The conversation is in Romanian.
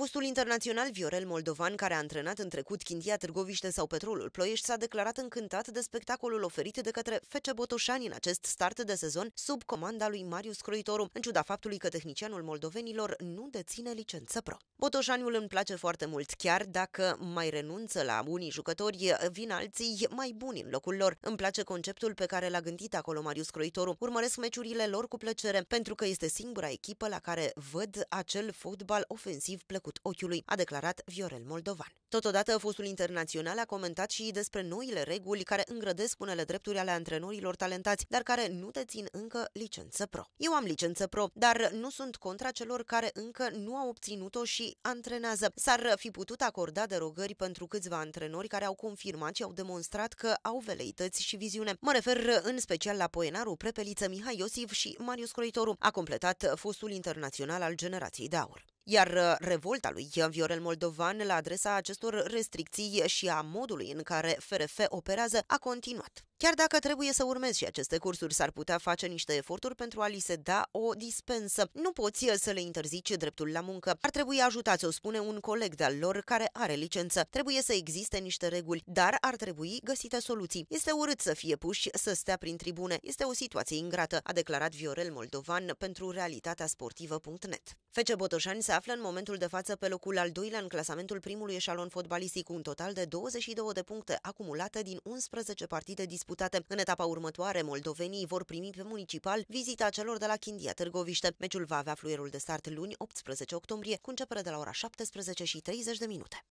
Fostul internațional Viorel Moldovan, care a antrenat în trecut Chindia Târgoviște sau Petrolul Ploiești, s-a declarat încântat de spectacolul oferit de către Fece Botoșani în acest start de sezon sub comanda lui Marius Croitoru, în ciuda faptului că tehnicianul moldovenilor nu deține licență pro. Botoșaniul îmi place foarte mult, chiar dacă mai renunță la unii jucători, vin alții mai buni în locul lor. Îmi place conceptul pe care l-a gândit acolo Marius Croitoru. Urmăresc meciurile lor cu plăcere, pentru că este singura echipă la care văd acel fotbal ofensiv plăcut plăcut ochiului, a declarat Viorel Moldovan. Totodată, fostul internațional a comentat și despre noile reguli care îngrădesc unele drepturi ale antrenorilor talentați, dar care nu dețin încă licență pro. Eu am licență pro, dar nu sunt contra celor care încă nu au obținut-o și antrenează. S-ar fi putut acorda derogări pentru câțiva antrenori care au confirmat și au demonstrat că au veleități și viziune. Mă refer în special la poenarul Prepeliță Mihai Iosif și Marius Croitoru, a completat fostul internațional al generației de aur. Iar uh, revolta lui Viorel Moldovan la adresa acestor restricții și a modului în care FRF operează a continuat. Chiar dacă trebuie să urmezi și aceste cursuri, s-ar putea face niște eforturi pentru a li se da o dispensă. Nu poți uh, să le interzici dreptul la muncă. Ar trebui ajutați, o spune un coleg de-al lor care are licență. Trebuie să existe niște reguli, dar ar trebui găsite soluții. Este urât să fie puși să stea prin tribune. Este o situație ingrată, a declarat Viorel Moldovan pentru realitatea sportivă.net. Fece Botoșani se află în momentul de față pe locul al doilea în clasamentul primului eșalon fotbalistic cu un total de 22 de puncte acumulate din 11 partide disputate executate. În etapa următoare, moldovenii vor primi pe municipal vizita celor de la Chindia Târgoviște. Meciul va avea fluierul de start luni 18 octombrie, cu începere de la ora 17 și 30 de minute.